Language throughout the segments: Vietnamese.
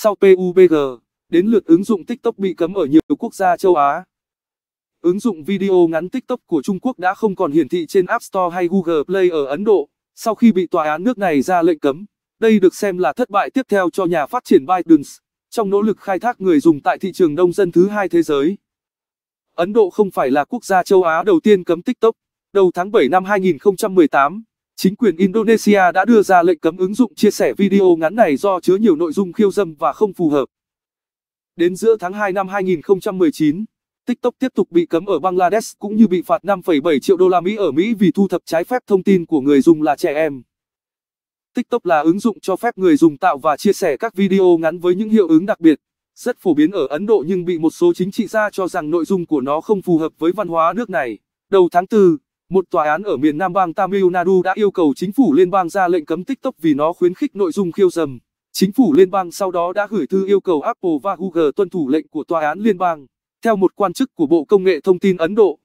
Sau PUBG, đến lượt ứng dụng TikTok bị cấm ở nhiều quốc gia châu Á. Ứng dụng video ngắn TikTok của Trung Quốc đã không còn hiển thị trên App Store hay Google Play ở Ấn Độ, sau khi bị tòa án nước này ra lệnh cấm. Đây được xem là thất bại tiếp theo cho nhà phát triển ByteDance trong nỗ lực khai thác người dùng tại thị trường đông dân thứ hai thế giới. Ấn Độ không phải là quốc gia châu Á đầu tiên cấm TikTok. Đầu tháng 7 năm 2018, chính quyền Indonesia đã đưa ra lệnh cấm ứng dụng chia sẻ video ngắn này do chứa nhiều nội dung khiêu dâm và không phù hợp. Đến giữa tháng 2 năm 2019, TikTok tiếp tục bị cấm ở Bangladesh cũng như bị phạt 5,7 triệu đô la Mỹ ở Mỹ vì thu thập trái phép thông tin của người dùng là trẻ em. TikTok là ứng dụng cho phép người dùng tạo và chia sẻ các video ngắn với những hiệu ứng đặc biệt, rất phổ biến ở Ấn Độ nhưng bị một số chính trị gia cho rằng nội dung của nó không phù hợp với văn hóa nước này. Đầu tháng 4, một tòa án ở miền Nam bang Tamil Nadu đã yêu cầu chính phủ liên bang ra lệnh cấm TikTok vì nó khuyến khích nội dung khiêu dâm. Chính phủ liên bang sau đó đã gửi thư yêu cầu Apple và Google tuân thủ lệnh của tòa án liên bang, theo một quan chức của Bộ Công nghệ Thông tin Ấn Độ.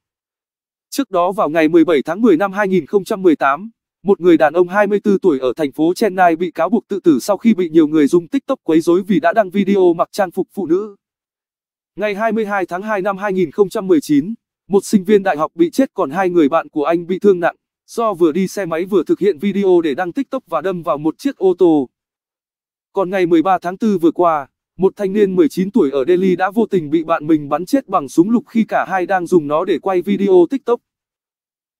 Trước đó vào ngày 17 tháng 10 năm 2018, một người đàn ông 24 tuổi ở thành phố Chennai bị cáo buộc tự tử sau khi bị nhiều người dùng TikTok quấy rối vì đã đăng video mặc trang phục phụ nữ. Ngày 22 tháng 2 năm 2019, một sinh viên đại học bị chết còn hai người bạn của anh bị thương nặng, do vừa đi xe máy vừa thực hiện video để đăng TikTok và đâm vào một chiếc ô tô. Còn ngày 13 tháng 4 vừa qua, một thanh niên 19 tuổi ở Delhi đã vô tình bị bạn mình bắn chết bằng súng lục khi cả hai đang dùng nó để quay video TikTok.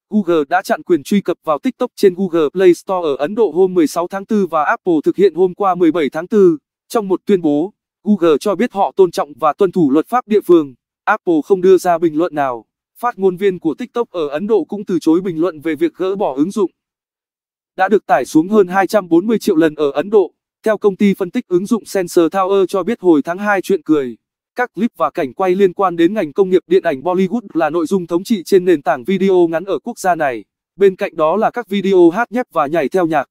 Google đã chặn quyền truy cập vào TikTok trên Google Play Store ở Ấn Độ hôm 16 tháng 4 và Apple thực hiện hôm qua 17 tháng 4. Trong một tuyên bố, Google cho biết họ tôn trọng và tuân thủ luật pháp địa phương. Apple không đưa ra bình luận nào. Phát ngôn viên của TikTok ở Ấn Độ cũng từ chối bình luận về việc gỡ bỏ ứng dụng. Đã được tải xuống hơn 240 triệu lần ở Ấn Độ, theo công ty phân tích ứng dụng Sensor Tower cho biết hồi tháng 2 chuyện cười. Các clip và cảnh quay liên quan đến ngành công nghiệp điện ảnh Bollywood là nội dung thống trị trên nền tảng video ngắn ở quốc gia này, bên cạnh đó là các video hát nhép và nhảy theo nhạc.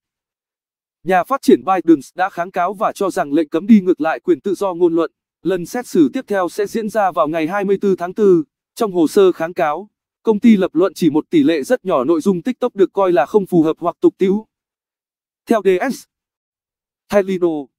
Nhà phát triển Biden đã kháng cáo và cho rằng lệnh cấm đi ngược lại quyền tự do ngôn luận. Lần xét xử tiếp theo sẽ diễn ra vào ngày 24 tháng 4. Trong hồ sơ kháng cáo, công ty lập luận chỉ một tỷ lệ rất nhỏ nội dung TikTok được coi là không phù hợp hoặc tục tiễu. Theo DS, Helino,